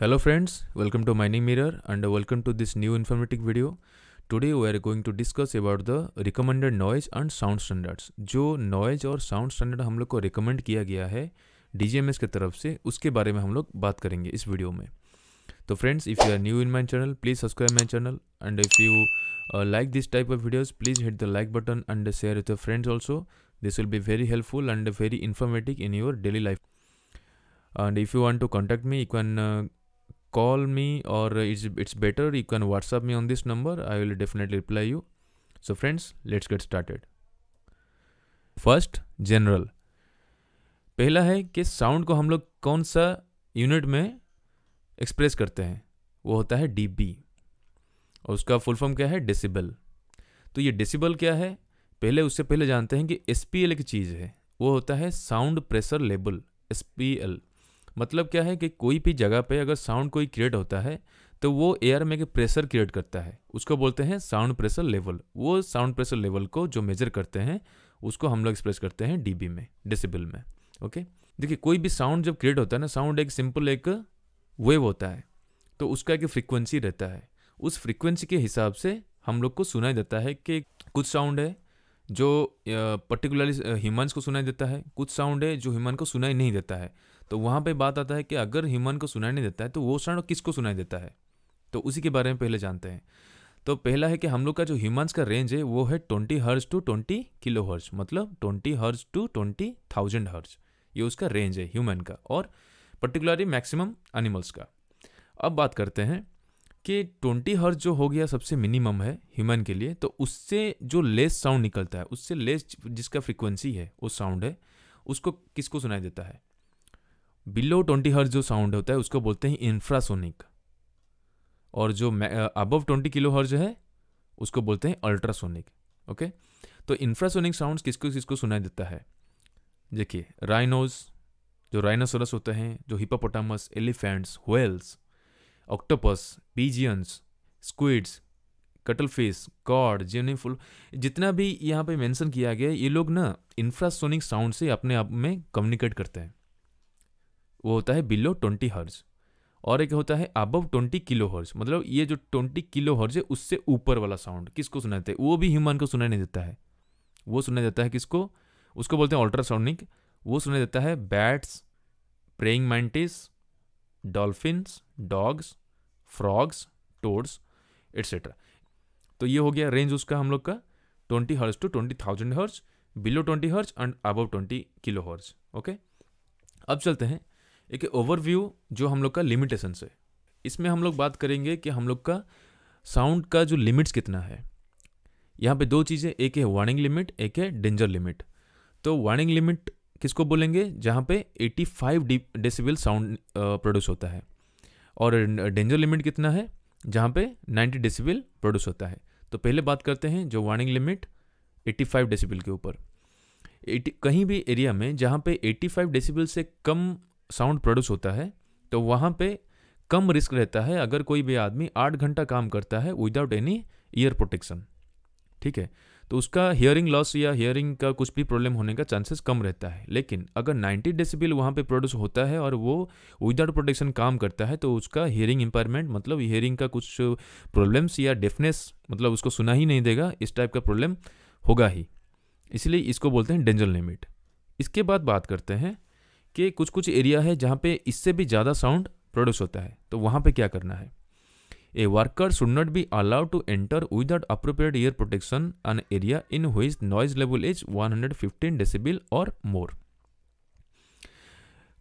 Hello friends, welcome to Mining Mirror and welcome to this new informative video. Today we are going to discuss about the recommended noise and sound standards. जो noise और sound standard हम लोग को recommend किया गया है DGMS की तरफ से उसके बारे में हम लोग बात करेंगे इस वीडियो में तो friends if you are new in my channel please subscribe my channel and if you like this type of videos please hit the like button and share with your friends also this will be very helpful and very informative in your daily life and if you want to contact me you can uh, call me और is it's better you can whatsapp me on this number I will definitely reply you so friends let's get started first general पहला है कि sound को हम लोग कौन सा unit में एक्सप्रेस करते हैं वो होता है डी बी और उसका फुल फॉर्म क्या है डेसिबल तो ये डेसिबल क्या है पहले उससे पहले जानते हैं कि एस पी एल एक चीज़ है वो होता है साउंड प्रेशर लेबल एस पी एल मतलब क्या है कि कोई भी जगह पे अगर साउंड कोई क्रिएट होता है तो वो एयर में एक प्रेशर क्रिएट करता है उसको बोलते हैं साउंड प्रेशर लेवल वो साउंड प्रेशर लेवल को जो मेजर करते हैं उसको हम लोग एक्सप्रेस करते हैं डी में डिसिबल में ओके देखिए कोई भी साउंड जब क्रिएट होता है ना साउंड एक सिंपल एक वेव होता है तो उसका एक फ्रिक्वेंसी रहता है उस फ्रिक्वेंसी के हिसाब से हम लोग को सुनाई देता है कि कुछ साउंड है जो पर्टिकुलरली ह्यूमंस को सुनाई देता है कुछ साउंड है जो ह्यूमन को सुनाई नहीं देता है तो वहाँ पे बात आता है कि अगर ह्यूमन को सुनाई नहीं देता है तो वो क्षण किसको सुनाई देता है तो उसी के बारे में पहले जानते हैं तो पहला है कि हम लोग का जो ह्यूमन्स का रेंज है वो है twenty hertz to twenty kilo hertz मतलब twenty hertz to twenty thousand हर्ज ये उसका रेंज है ह्यूमन का और पर्टिकुलरली मैक्सिमम एनिमल्स का अब बात करते हैं कि ट्वेंटी हर्ज जो हो गया सबसे मिनिमम है ह्यूमन के लिए तो उससे जो लेस साउंड निकलता है उससे लेस जिसका फ्रिक्वेंसी है वो साउंड है उसको किसको सुनाई देता है बिलो ट्वेंटी हर्ज जो साउंड होता है उसको बोलते हैं इंफ्रासोनिक और जो अबव ट्वेंटी किलो हर्ज है उसको बोलते हैं अल्ट्रासोनिक ओके तो इंफ्रासोनिक साउंड्स किसको किसको सुनाई देता है देखिए राइनोज जो राइनोसोरस होते हैं जो hippopotamus elephants whales octopus pigeons squids cuttlefish cod जेनिफुल जितना भी यहाँ पे मेंशन किया गया ये लोग ना इंफ्रासोनिक साउंड से अपने आप में कम्युनिकेट करते हैं वो होता है बिलो ट्वेंटी हर्ज और एक होता है अबव ट्वेंटी किलो हर्ज मतलब ये जो ट्वेंटी किलो हर्ज है उससे ऊपर वाला साउंड किसको सुना देता है वो भी ह्यूमन को सुनाई नहीं देता है वो सुना देता है किसको उसको बोलते हैं अल्ट्रासाउंडिक वो सुना देता है bats praying mantis dolphins dogs frogs toads etcetera तो ये हो गया रेंज उसका हम लोग का twenty hertz to twenty thousand hertz below twenty hertz and above twenty kilohertz okay अब चलते हैं एक ओवरव्यू जो हम लोग का लिमिटेशन है इसमें हम लोग बात करेंगे कि हम लोग का साउंड का जो लिमिट्स कितना है यहाँ पे दो चीज़ें एक है वार्निंग लिमिट एक है डेंजर लिमिट तो वार्निंग लिमिट किसको बोलेंगे जहाँ पे 85 फाइव डेसिबल साउंड प्रोड्यूस होता है और डेंजर लिमिट कितना है जहाँ पे 90 डेसिबल प्रोड्यूस होता है तो पहले बात करते हैं जो वार्निंग लिमिट 85 फाइव डेसिबल के ऊपर कहीं भी एरिया में जहाँ पे 85 डेसिबल से कम साउंड प्रोड्यूस होता है तो वहाँ पे कम रिस्क रहता है अगर कोई भी आदमी आठ घंटा काम करता है विदाउट एनी ईयर प्रोटेक्शन ठीक है तो उसका हियरिंग लॉस या हियरिंग का कुछ भी प्रॉब्लम होने का चांसेस कम रहता है लेकिन अगर 90 डेसिबल वहाँ पे प्रोड्यूस होता है और वो विदाउट प्रोटेक्शन काम करता है तो उसका हियरिंग इम्पायरमेंट मतलब हियरिंग का कुछ प्रॉब्लम्स या डेफनेस मतलब उसको सुना ही नहीं देगा इस टाइप का प्रॉब्लम होगा ही इसलिए इसको बोलते हैं डेंजर लिमिट इसके बाद बात करते हैं कि कुछ कुछ एरिया है जहाँ पे इससे भी ज़्यादा साउंड प्रोड्यूस होता है तो वहाँ पे क्या करना है a worker should not be allowed to enter without appropriate ear protection an area in which noise level is 115 decibel और मोर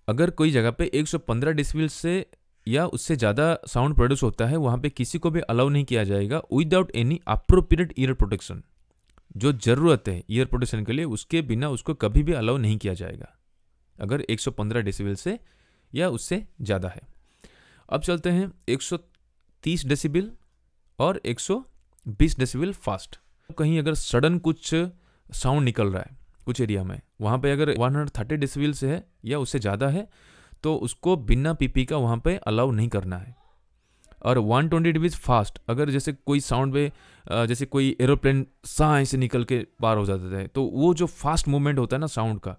अगर कोई जगह पे 115 डेसिबल से या उससे ज़्यादा साउंड प्रोड्यूस होता है वहाँ पे किसी को भी अलाउ नहीं किया जाएगा without any appropriate ear protection जो ज़रूरत है ईयर प्रोटेक्शन के लिए उसके बिना उसको कभी भी अलाउ नहीं किया जाएगा अगर 115 डेसिबल से या उससे ज़्यादा है अब चलते हैं 130 डेसिबल और 120 डेसिबल फास्ट कहीं अगर सडन कुछ साउंड निकल रहा है कुछ एरिया में वहाँ पे अगर 130 डेसिबल से है या उससे ज़्यादा है तो उसको बिना पीपी का वहाँ पे अलाउ नहीं करना है और 120 ट्वेंटी डिबीज फास्ट अगर जैसे कोई साउंड में जैसे कोई एरोप्लेन सा से निकल के पार हो जाता है तो वो जो फास्ट मूवमेंट होता है ना साउंड का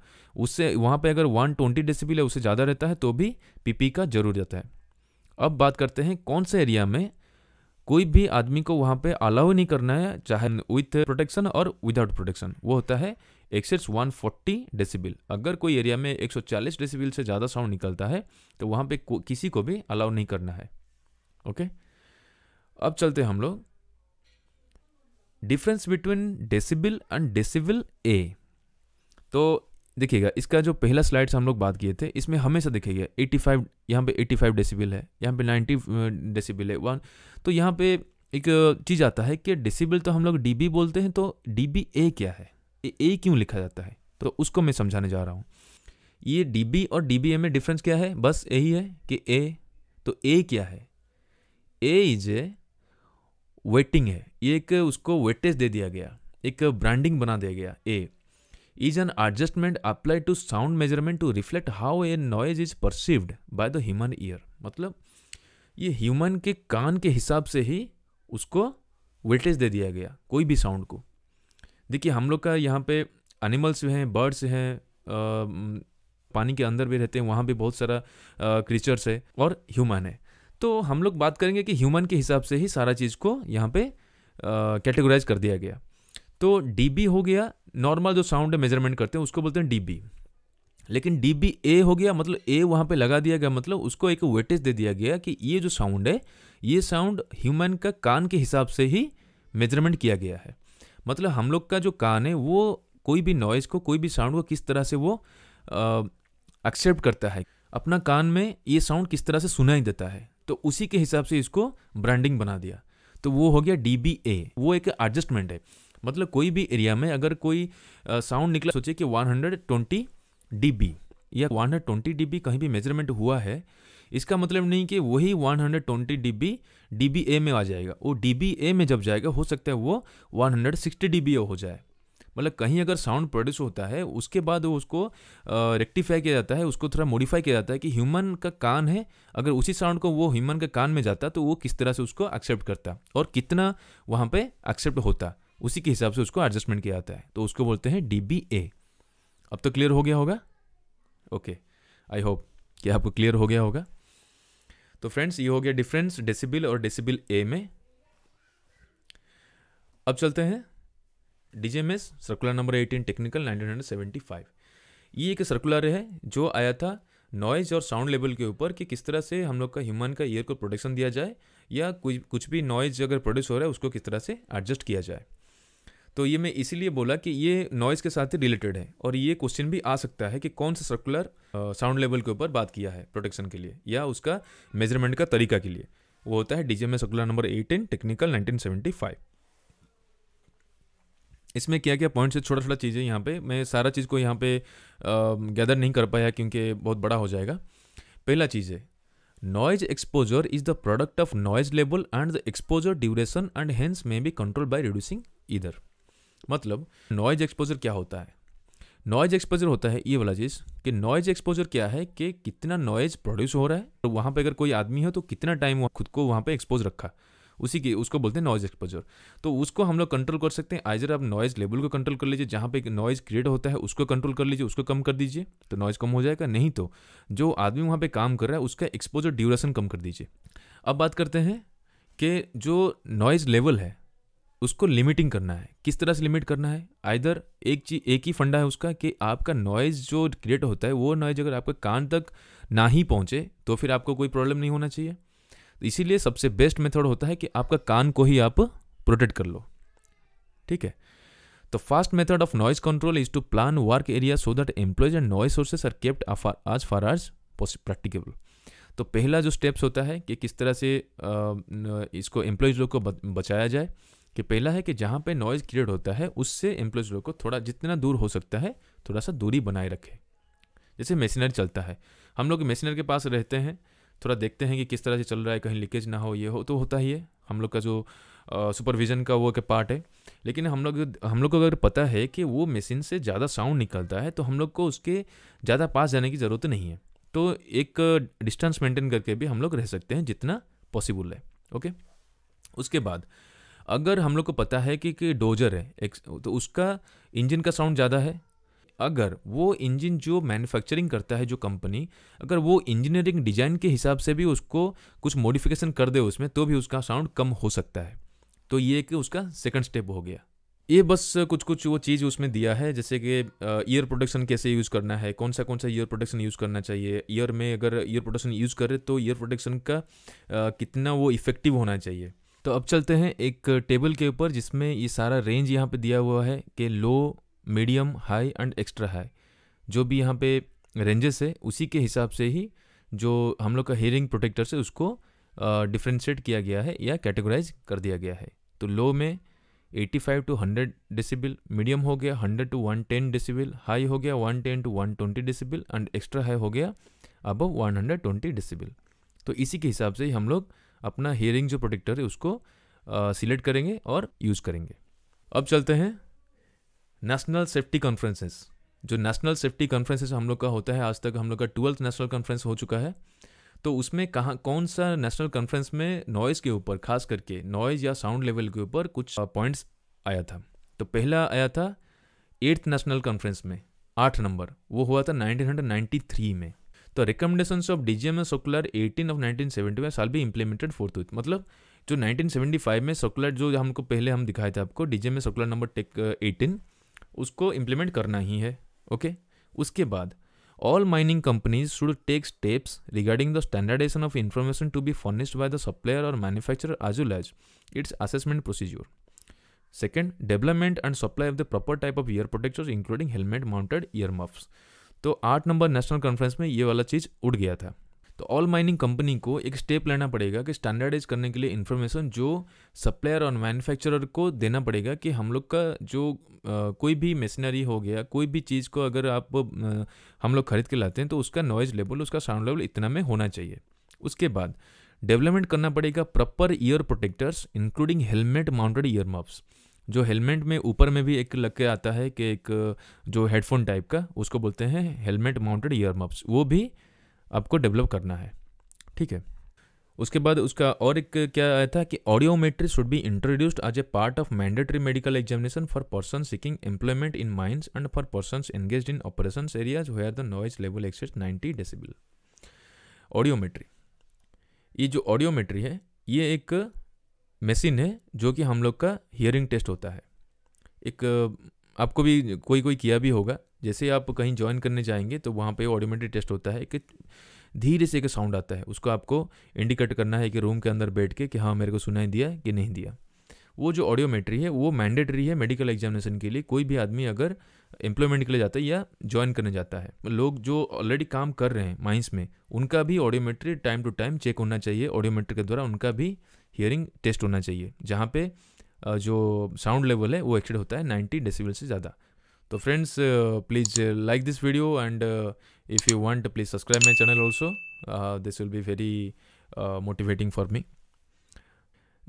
उससे वहाँ पे अगर 120 ट्वेंटी डेसीबिल है उससे ज़्यादा रहता है तो भी पीपी का जरूर जाता है अब बात करते हैं कौन से एरिया में कोई भी आदमी को वहाँ पे अलाउ नहीं करना है चाहे विथ प्रोटेक्शन और विदाउट प्रोटेक्शन वो होता है एक्सेस 140 डेसीबिल अगर कोई एरिया में 140 डेसीबिल से ज़्यादा साउंड निकलता है तो वहाँ पे किसी को भी अलाउ नहीं करना है ओके अब चलते हम लोग difference between decibel and decibel A तो देखिएगा इसका जो पहला स्लाइड से हम लोग बात किए थे इसमें हमेशा देखिएगा 85 फाइव यहाँ पर एटी फाइव डेसीबिल है यहाँ पे 90 डेसीबिल है वन तो यहाँ पे एक चीज़ आता है कि डेसीबिल तो हम लोग डीबी बोलते हैं तो बी ए क्या है ए, ए क्यों लिखा जाता है तो उसको मैं समझाने जा रहा हूँ ये डी और डी ए में डिफरेंस क्या है बस यही है कि ए तो ए क्या है ए इज ए वेटिंग है ये एक उसको वेटेज दे दिया गया एक ब्रांडिंग बना दिया गया A is an adjustment apply to sound measurement to reflect how a noise is perceived by the human ear मतलब ये ह्यूमन के कान के हिसाब से ही उसको वेटेज दे दिया गया कोई भी साउंड को देखिए हम लोग का यहाँ पे एनिमल्स हैं बर्ड्स हैं पानी के अंदर भी रहते हैं वहाँ भी बहुत सारा क्रीचर्स है और ह्यूमन है तो हम लोग बात करेंगे कि ह्यूमन के हिसाब से ही सारा चीज़ को यहाँ पे कैटेगराइज कर दिया गया तो डी हो गया नॉर्मल जो साउंड मेजरमेंट करते हैं उसको बोलते हैं डी लेकिन डी बी ए हो गया मतलब ए वहाँ पे लगा दिया गया मतलब उसको एक वेटेज दे दिया गया कि ये जो साउंड है ये साउंड ह्यूमन का कान के हिसाब से ही मेजरमेंट किया गया है मतलब हम लोग का जो कान है वो कोई भी नॉइज़ को कोई भी साउंड को किस तरह से वो एक्सेप्ट करता है अपना कान में ये साउंड किस तरह से सुनाई देता है तो उसी के हिसाब से इसको ब्रांडिंग बना दिया तो वो हो गया डी वो एक एडजस्टमेंट है मतलब कोई भी एरिया में अगर कोई साउंड निकला सोचिए कि 120 हंड्रेड या 120 हंड्रेड कहीं भी मेजरमेंट हुआ है इसका मतलब नहीं कि वही 120 हंड्रेड ट्वेंटी डीबी में आ जाएगा वो डीबीए में जब जाएगा हो सकता है वो 160 हंड्रेड हो जाए मतलब कहीं अगर साउंड प्रोड्यूस होता है उसके बाद वो उसको रेक्टिफाई किया जाता है उसको थोड़ा मॉडिफाई किया जाता है कि ह्यूमन का कान है अगर उसी साउंड को वो ह्यूमन के कान में जाता तो वो किस तरह से उसको एक्सेप्ट करता और कितना वहाँ पर एक्सेप्ट होता उसी के हिसाब से उसको एडजस्टमेंट किया जाता है तो उसको बोलते हैं डी अब तो क्लियर हो गया होगा ओके आई होप कि आपको क्लियर हो गया होगा तो फ्रेंड्स ये हो गया डिफरेंस डेसिबिल और डेसिबिल ए में अब चलते हैं DGMS circular number eighteen technical nineteen hundred seventy five ये एक सर्कुलर है जो आया था नॉइज़ और साउंड लेवल के ऊपर कि किस तरह से हम लोग का ह्यूमन का ईयर को प्रोटेक्शन दिया जाए या कुछ कुछ भी नॉइज़ अगर प्रोड्यूस हो रहा है उसको किस तरह से एडजस्ट किया जाए तो ये मैं इसीलिए बोला कि ये नॉइज़ के साथ ही रिलेटेड है और ये क्वेश्चन भी आ सकता है कि कौन सा सर्कुलर साउंड लेवल के ऊपर बात किया है प्रोटेक्शन के लिए या उसका मेजरमेंट का तरीका के लिए वो होता है डीजे में circular number eighteen technical nineteen seventy five इसमें क्या क्या पॉइंट्स है छोटा छोटा चीज़ें यहाँ पे मैं सारा चीज़ को यहाँ पे गैदर नहीं कर पाया क्योंकि बहुत बड़ा हो जाएगा पहला चीज़ है noise exposure is the product of noise level and the exposure duration and hence may be control by reducing इधर मतलब नॉइज एक्सपोजर क्या होता है नॉइज एक्सपोजर होता है ये वाला चीज़ कि नॉइज एक्सपोजर क्या है कि कितना नॉइज प्रोड्यूस हो रहा है तो वहाँ पर अगर कोई आदमी हो तो कितना टाइम खुद को वहाँ पर एक्सपोज रखा उसी की उसको बोलते हैं नॉइज एक्सपोजर तो उसको हम लोग कंट्रोल कर सकते हैं आइजर आप नॉइज लेवल को कंट्रोल कर लीजिए जहाँ पे नॉइज क्रिएट होता है उसको कंट्रोल कर लीजिए उसको कम कर दीजिए तो नॉइज कम हो जाएगा नहीं तो जो आदमी वहाँ पर काम कर रहा है उसका एक्सपोजर ड्यूरेशन कम कर दीजिए अब बात करते हैं कि जो नॉइज लेवल है उसको लिमिटिंग करना है किस तरह से लिमिट करना है आइधर एक चीज एक ही फंडा है उसका कि आपका नॉइज़ जो क्रिएट होता है वो नॉइज़ अगर आपके कान तक ना ही पहुँचे तो फिर आपको कोई प्रॉब्लम नहीं होना चाहिए इसीलिए सबसे बेस्ट मेथड होता है कि आपका कान को ही आप प्रोटेक्ट कर लो ठीक है तो fast method of noise control is to plan work area so that employees and noise sources are kept as far as practicable तो पहला जो स्टेप्स होता है कि किस तरह से इसको एम्प्लॉयज़ लोग को बचाया जाए कि पहला है कि जहाँ पे नॉइज़ क्रिएट होता है उससे एम्प्लॉयज़ लोग को थोड़ा जितना दूर हो सकता है थोड़ा सा दूरी बनाए रखें जैसे मशीनरी चलता है हम लोग मशीनर के पास रहते हैं थोड़ा देखते हैं कि किस तरह से चल रहा है कहीं लीकेज ना हो ये हो तो होता ही है हम लोग का जो सुपरविज़न का वो के पार्ट है लेकिन हम लोग हम लोग को अगर पता है कि वो मशीन से ज़्यादा साउंड निकलता है तो हम लोग को उसके ज़्यादा पास जाने की ज़रूरत नहीं है तो एक डिस्टेंस मेंटेन करके भी हम लोग रह सकते हैं जितना पॉसिबल है ओके उसके बाद अगर हम लोग को पता है कि, कि डोजर है एक तो उसका इंजन का साउंड ज़्यादा है अगर वो इंजन जो मैन्युफैक्चरिंग करता है जो कंपनी अगर वो इंजीनियरिंग डिजाइन के हिसाब से भी उसको कुछ मॉडिफिकेशन कर दे उसमें तो भी उसका साउंड कम हो सकता है तो ये कि उसका सेकंड स्टेप हो गया ये बस कुछ कुछ वो चीज़ उसमें दिया है जैसे कि ईयर प्रोडक्शन कैसे यूज़ करना है कौन सा कौन सा ईयर प्रोडक्शन यूज़ करना चाहिए ईयर में अगर ईयर प्रोडक्शन यूज़ करे तो ईयर प्रोडक्शन का कितना वो इफ़ेक्टिव होना चाहिए तो अब चलते हैं एक टेबल के ऊपर जिसमें ये सारा रेंज यहाँ पे दिया हुआ है कि low medium high and extra high जो भी यहाँ पे रेंजेस है उसी के हिसाब से ही जो हम लोग का हेयरिंग प्रोटेक्टर्स है उसको डिफ्रेंशिएट किया गया है या कैटेगराइज कर दिया गया है तो लो में 85 टू 100 डेसिबल मीडियम हो गया 100 टू 110 डेसिबल हाई हो गया 110 to 120 decibel and extra high हो गया अबव 120 डेसिबल तो इसी के हिसाब से ही हम लोग अपना हेयरिंग जो प्रोटेक्टर है उसको सिलेक्ट करेंगे और यूज़ करेंगे अब चलते हैं नेशनल सेफ्टी कॉन्फ्रेंसेस जो नेशनल सेफ्टी कॉन्फ्रेंसेस हम लोग का होता है आज तक हम लोग का ट्वेल्थ नेशनल कॉन्फ्रेंस हो चुका है तो उसमें कहाँ कौन सा नेशनल कॉन्फ्रेंस में नॉइज़ के ऊपर खास करके नॉइज़ या साउंड लेवल के ऊपर कुछ पॉइंट्स आया था तो पहला आया था एट्थ नेशनल कॉन्फ्रेंस में आठ नंबर वो हुआ था 1993 में तो recommendation of D G M circular eighteen of nineteen seventy में साल भी इम्प्लीमेंटेड फोर्थ विथ मतलब जो 1975 में सर्कुलर जो हमको पहले हम दिखाए थे आपको D G M circular number tech eighteen uh, उसको इम्प्लीमेंट करना ही है ओके उसके बाद all mining companies should take steps regarding the standardization of information to be furnished by the supplier और manufacturer as well as its assessment procedure second development and supply of the proper type of ear protectors including helmet mounted earmuffs तो आठ number national conference में ये वाला चीज़ उड़ गया था तो ऑल माइनिंग कंपनी को एक स्टेप लेना पड़ेगा कि स्टैंडर्डाइज करने के लिए इन्फॉर्मेशन जो सप्लायर और मैन्युफैक्चरर को देना पड़ेगा कि हम लोग का जो आ, कोई भी मशीनरी हो गया कोई भी चीज़ को अगर आप आ, हम लोग खरीद के लाते हैं तो उसका नॉइज़ लेवल उसका साउंड लेवल इतना में होना चाहिए उसके बाद डेवलपमेंट करना पड़ेगा proper ear protectors including helmet mounted earmuffs जो हेलमेट में ऊपर में भी एक लग के आता है कि एक जो हेडफोन टाइप का उसको बोलते हैं हेलमेट माउंटेड ईयर मफ्स वो भी आपको डेवलप करना है ठीक है उसके बाद उसका और एक क्या आया था कि audiometry should be introduced as a part of mandatory medical examination for person seeking employment in mines and for person engage in operation areas where the noise level excess ninety decibel audiometry ये जो audiometry है ये एक machine है जो कि हम लोग का हियरिंग टेस्ट होता है एक आपको भी कोई कोई किया भी होगा जैसे आप कहीं ज्वाइन करने जाएंगे तो वहाँ पे ऑडियोमेट्री टेस्ट होता है कि धीरे से एक साउंड आता है उसको आपको इंडिकेट करना है कि रूम के अंदर बैठ के कि हाँ मेरे को सुनाई दिया कि नहीं दिया वो जो ऑडियोमेट्री है वो मैंडेटरी है मेडिकल एग्जामिनेशन के लिए कोई भी आदमी अगर एम्प्लॉयमेंट के लिए जाता है या ज्वाइन करने जाता है लोग जो ऑलरेडी काम कर रहे हैं माइंस में उनका भी audiometry time to time check होना चाहिए ऑडियोमेट्री के द्वारा उनका भी हियरिंग टेस्ट होना चाहिए जहाँ पे जो साउंड लेवल है वो एक्चुअल होता है नाइन्टी डेसीबल से ज़्यादा तो friends please like this video and if you want please subscribe my channel also this will be very motivating for me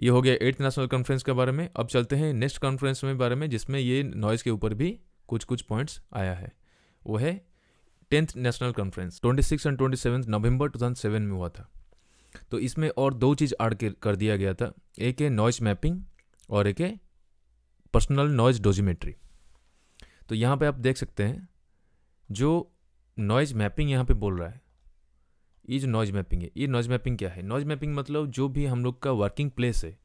ये हो गया एट्थ नेशनल कॉन्फ्रेंस के बारे में अब चलते हैं नेक्स्ट कॉन्फ्रेंस में बारे में जिसमें ये नॉइज़ के ऊपर भी कुछ कुछ पॉइंट्स आया है वो है tenth national conference twenty six and twenty seven November two thousand seven में हुआ था तो इसमें और दो चीज़ आड़ कर दिया गया था एक है नॉइस मैपिंग और एक है पर्सनल नॉइज डोजीमेट्री तो यहाँ पे आप देख सकते हैं जो नॉइज मैपिंग यहाँ पे बोल रहा है ये जो नॉइज मैपिंग है ये नॉइज मैपिंग क्या है नॉइज मैपिंग मतलब जो भी हम लोग का वर्किंग प्लेस है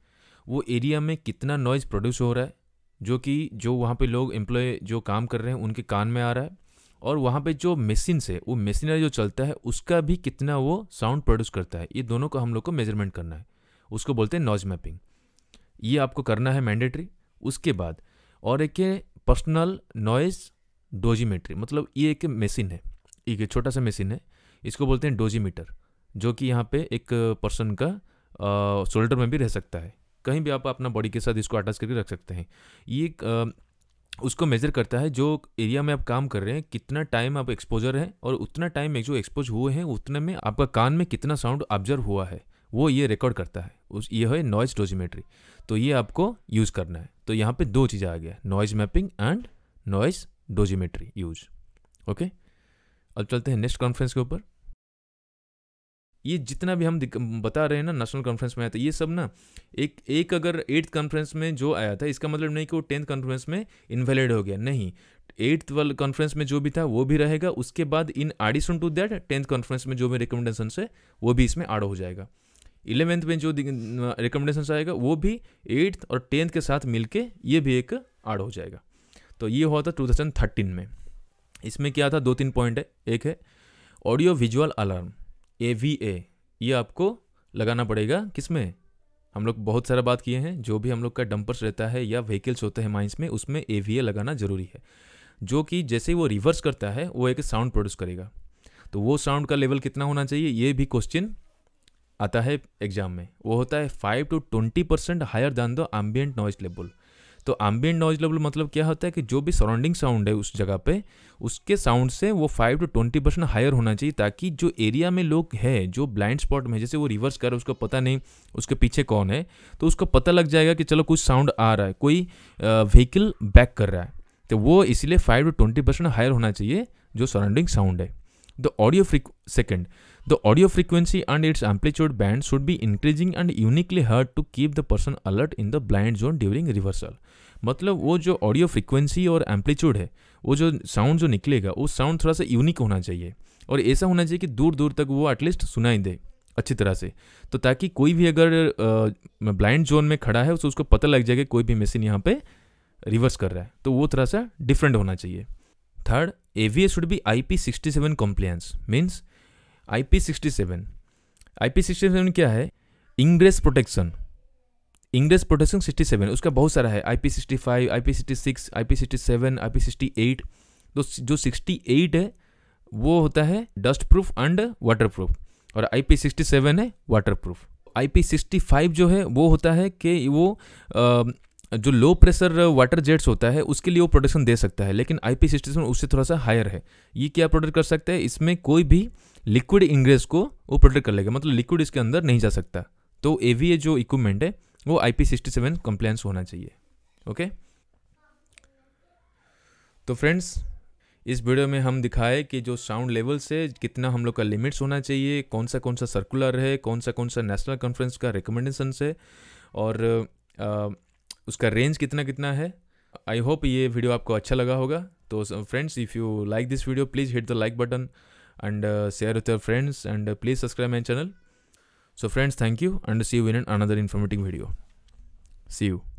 वो एरिया में कितना नॉइज़ प्रोड्यूस हो रहा है जो कि जो वहाँ पे लोग एम्प्लॉय जो काम कर रहे हैं उनके कान में आ रहा है और वहाँ पे जो मशीन से वो मशीनरी जो चलता है उसका भी कितना वो साउंड प्रोड्यूस करता है ये दोनों को हम लोग को मेजरमेंट करना है उसको बोलते हैं नॉइज मैपिंग ये आपको करना है मैंडेटरी उसके बाद और एक है पर्सनल नॉइज डोजीमेट्री मतलब ये एक मशीन है एक छोटा सा मशीन है इसको बोलते हैं डोजीमीटर जो कि यहाँ पे एक पर्सन का शोल्डर में भी रह सकता है कहीं भी आप अपना बॉडी के साथ इसको अटैच करके रख सकते हैं ये आ, उसको मेजर करता है जो एरिया में आप काम कर रहे हैं कितना टाइम आप एक्सपोजर हैं और उतना टाइम जो एक्सपोज हुए हैं उतने में आपका कान में कितना साउंड ऑब्जर्व हुआ है वो ये रिकॉर्ड करता है उस ये है नॉइज डोजीमेट्री तो ये आपको यूज़ करना है तो यहाँ पे दो चीज़ें आ गया noise mapping and noise dosimetry use okay अब चलते हैं नेक्स्ट कॉन्फ्रेंस के ऊपर ये जितना भी हम बता रहे हैं ना नेशनल कॉन्फ्रेंस में आया था ये सब ना एक एक अगर एट्थ कॉन्फ्रेंस में जो आया था इसका मतलब नहीं कि वो टेंथ कॉन्फ्रेंस में इनवैलिड हो गया नहीं एट्थ वाले कॉन्फ्रेंस में जो भी था वो भी रहेगा उसके बाद in addition to that tenth conference में जो भी रिकमेंडेशन है वो भी इसमें आड़ हो जाएगा इलेवेंथ में जो रिकमेंडेशन आएगा वो भी एट्थ और टेंथ के साथ मिलके ये भी एक आड हो जाएगा तो ये हुआ था टू थाउजेंड थर्टीन में इसमें क्या था दो तीन पॉइंट है एक है audio visual alarm A V A ये आपको लगाना पड़ेगा किसमें हम लोग बहुत सारा बात किए हैं जो भी हम लोग का डंपर्स रहता है या व्हीकल्स होते हैं माइंस में उसमें ए वी ए लगाना ज़रूरी है जो कि जैसे ही वो रिवर्स करता है वो एक साउंड प्रोड्यूस करेगा तो वो साउंड का लेवल कितना होना चाहिए ये भी क्वेश्चन आता है एग्जाम में वो होता है five to twenty percent higher than the ambient noise level तो एम्बियंट नॉइज लेवल मतलब क्या होता है कि जो भी सराउंडिंग साउंड है उस जगह पे उसके साउंड से वो five to twenty percent higher होना चाहिए ताकि जो एरिया में लोग हैं जो ब्लाइंड स्पॉट में जैसे वो रिवर्स कर उसको पता नहीं उसके पीछे कौन है तो उसको पता लग जाएगा कि चलो कुछ साउंड आ रहा है कोई व्हीकल बैक कर रहा है तो वो इसलिए five to twenty percent higher होना चाहिए जो सराउंडिंग साउंड है The audio second, the audio frequency and its amplitude band should be increasing and uniquely heard to keep the person alert in the blind zone during reversal. मतलब वो जो audio frequency और amplitude है वो जो sound जो निकलेगा वो साउंड थोड़ा सा यूनिक होना चाहिए और ऐसा होना चाहिए कि दूर दूर तक वो एटलीस्ट सुनाई दे अच्छी तरह से तो ताकि कोई भी अगर ब्लाइंड जोन में खड़ा है उसको उसको पता लग जाए कि कोई भी मशीन यहाँ पे रिवर्स कर रहा है तो वो थोड़ा सा डिफरेंट होना चाहिए third S should be I P sixty seven compliance means I P sixty seven I P sixty seven क्या है ingress protection ingress protection sixty seven उसका बहुत सारा है I P sixty five I P sixty six I P sixty seven I P sixty eight तो जो sixty eight है वो होता है dustproof and waterproof और आई पी सिक्सटी सेवन है water proof I P sixty five जो है वो होता है कि वो जो लो प्रेशर वाटर जेट्स होता है उसके लिए वो प्रोटेक्शन दे सकता है लेकिन आई पी उससे थोड़ा सा हायर है ये क्या प्रोटेक्ट कर सकता है इसमें कोई भी लिक्विड इंग्रेस को वो प्रोटेक्ट कर लेगा मतलब लिक्विड इसके अंदर नहीं जा सकता तो ए जो इक्विपमेंट है वो आई पी कंप्लायंस होना चाहिए ओके तो फ्रेंड्स इस वीडियो में हम दिखाए कि जो साउंड लेवल से कितना हम लोग का लिमिट्स होना चाहिए कौन सा कौन सा सर्कुलर है कौन सा कौन सा नेशनल कॉन्फ्रेंस का रिकमेंडेशन है और आ, उसका रेंज कितना कितना है आई होप ये वीडियो आपको अच्छा लगा होगा तो friends if you like this video please hit the like button and share with your friends and please subscribe my channel so friends thank you and see you in and another informative video see you